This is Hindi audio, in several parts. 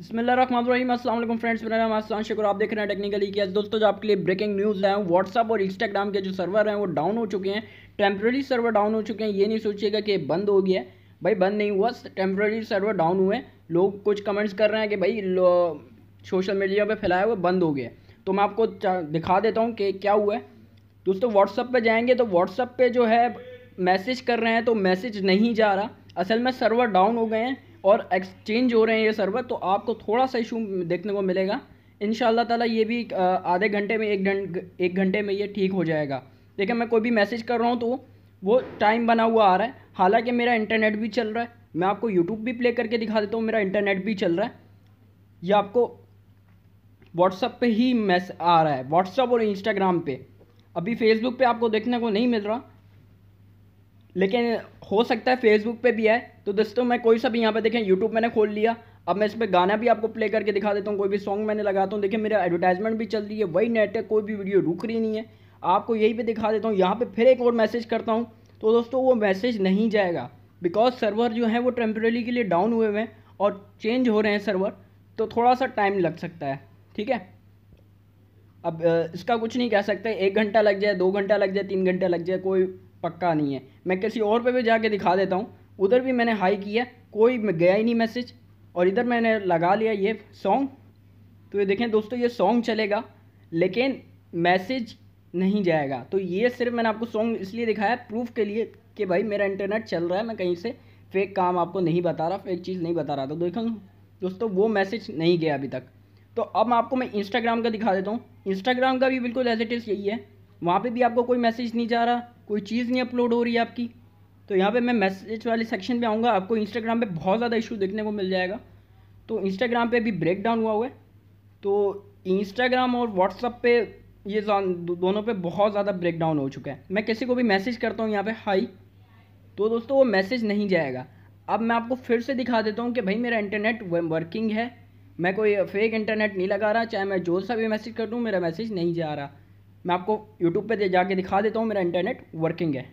बसमिल फ्रेंड्स मेरा नाम आसान शकुर आप देख रहे हैं टेक्निकली क्या दोस्तों जो आपके लिए ब्रेकिंग न्यूज़ है व्हाट्सअप और इंस्टाग्राम के जो सर्वर हैं वो डाउन हो चुके हैं टेम्प्रेरी सर्वर डाउन हो चुके हैं ये नहीं सोचिएगा कि बंद हो गया भाई बंद नहीं हुआ टेम्प्रेरी सर्वर डाउन हुए लोग कुछ कमेंट्स कर रहे हैं कि भाई सोशल मीडिया पर फैलाया हुआ बंद हो गया तो मैं आपको दिखा देता हूँ कि क्या हुआ है दोस्तों व्हाट्सअप पर जाएंगे तो व्हाट्सअप पर जो है मैसेज कर रहे हैं तो मैसेज नहीं जा रहा असल में सर्वर डाउन हो गए हैं और एक्सचेंज हो रहे हैं ये सर्वर तो आपको थोड़ा सा इशू देखने को मिलेगा इन ताला ये भी आधे घंटे में एक घंटे एक घंटे में ये ठीक हो जाएगा देखिए मैं कोई भी मैसेज कर रहा हूँ तो वो टाइम बना हुआ आ रहा है हालांकि मेरा इंटरनेट भी चल रहा है मैं आपको यूट्यूब भी प्ले करके दिखा देता हूँ मेरा इंटरनेट भी चल रहा है ये आपको व्हाट्सअप पर ही मैस आ रहा है व्हाट्सअप और इंस्टाग्राम पर अभी फेसबुक पर आपको देखने को नहीं मिल रहा लेकिन हो सकता है फेसबुक पे भी है तो दोस्तों मैं कोई सा भी यहाँ पे देखें यूट्यूब मैंने खोल लिया अब मैं इस पर गाना भी आपको प्ले करके दिखा देता हूँ कोई भी सॉन्ग मैंने लगाता हूँ देखिए मेरा एडवर्टाइजमेंट भी चल रही है वही नेट है कोई भी वीडियो रुक रही नहीं है आपको यही पे दिखा देता हूँ यहाँ पे फिर एक और मैसेज करता हूँ तो दोस्तों वो मैसेज नहीं जाएगा बिकॉज सर्वर जो है वो टेम्प्रेली के लिए डाउन हुए हुए हैं और चेंज हो रहे हैं सर्वर तो थोड़ा सा टाइम लग सकता है ठीक है अब इसका कुछ नहीं कह सकते एक घंटा लग जाए दो घंटा लग जाए तीन घंटा लग जाए कोई पक्का नहीं है मैं किसी और पे भी जाके दिखा देता हूँ उधर भी मैंने हाई किया कोई गया ही नहीं मैसेज और इधर मैंने लगा लिया ये सॉन्ग तो ये देखें दोस्तों ये सॉन्ग चलेगा लेकिन मैसेज नहीं जाएगा तो ये सिर्फ मैंने आपको सॉन्ग इसलिए दिखाया प्रूफ के लिए कि भाई मेरा इंटरनेट चल रहा है मैं कहीं से फेक काम आपको नहीं बता रहा फेक चीज़ नहीं बता रहा था तो देखें दोस्तों वो मैसेज नहीं गया अभी तक तो अब आपको मैं इंस्टाग्राम का दिखा देता हूँ इंस्टाग्राम का भी बिल्कुल एज इट इज़ यही है वहाँ पे भी आपको कोई मैसेज नहीं जा रहा कोई चीज़ नहीं अपलोड हो रही है आपकी तो यहाँ पे मैं मैसेज वाले सेक्शन पे आऊँगा आपको इंस्टाग्राम पे बहुत ज़्यादा इशू देखने को मिल जाएगा तो इंस्टाग्राम पे भी डाउन हुआ हुआ है तो इंस्टाग्राम और व्हाट्सअप पे ये दोनों पे बहुत ज़्यादा ब्रेक डाउन हो चुका है मैं किसी को भी मैसेज करता हूँ यहाँ पर हाई तो दोस्तों वो मैसेज नहीं जाएगा अब मैं आपको फिर से दिखा देता हूँ कि भाई मेरा इंटरनेट वर्किंग है मैं कोई फेक इंटरनेट नहीं लगा रहा चाहे मैं जो सा भी मैसेज कर दूँ मेरा मैसेज नहीं जा रहा मैं आपको यूट्यूब पे जाके दिखा देता हूँ मेरा इंटरनेट वर्किंग है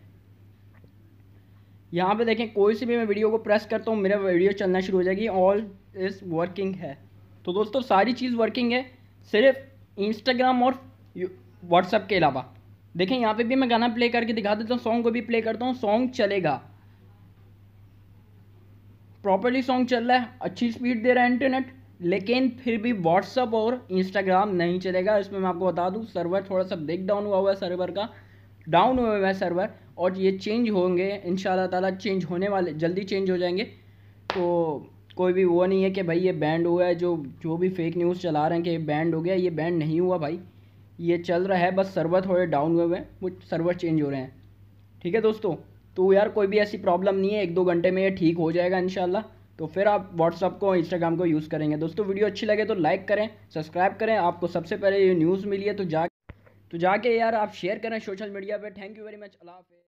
यहाँ पे देखें कोई सी भी मैं वीडियो को प्रेस करता हूँ मेरा वीडियो चलना शुरू हो जाएगी ऑल इज़ वर्किंग है तो दोस्तों सारी चीज़ वर्किंग है सिर्फ इंस्टाग्राम और व्हाट्सअप के अलावा देखें यहाँ पे भी मैं गाना प्ले करके दिखा देता हूँ सॉन्ग को भी प्ले करता हूँ सॉन्ग चलेगा प्रॉपरली सॉन्ग चल रहा है अच्छी स्पीड दे रहा है इंटरनेट लेकिन फिर भी व्हाट्सअप और इंस्टाग्राम नहीं चलेगा इसमें मैं आपको बता दूँ सर्वर थोड़ा सा ब्रेक डाउन हुआ हुआ है सर्वर का डाउन हुआ हुआ है सर्वर और ये चेंज होंगे इन ताला चेंज होने वाले जल्दी चेंज हो जाएंगे तो कोई भी वो नहीं है कि भाई ये बैंड हुआ है जो जो भी फेक न्यूज़ चला रहे हैं कि बैंड हो गया ये बैंड नहीं हुआ भाई ये चल रहा है बस सर्वर थोड़े डाउन हुए हुए हैं वो सर्वर चेंज हो रहे हैं ठीक है दोस्तों तो यार कोई भी ऐसी प्रॉब्लम नहीं है एक दो घंटे में ये ठीक हो जाएगा इंशाल्लाह तो फिर आप व्हाट्सअप को इंस्टाग्राम को यूज़ करेंगे दोस्तों वीडियो अच्छी लगे तो लाइक करें सब्सक्राइब करें आपको सबसे पहले ये न्यूज़ मिली है तो जा तो जाके यार आप शेयर करें सोशल मीडिया पर thank you very much Allah half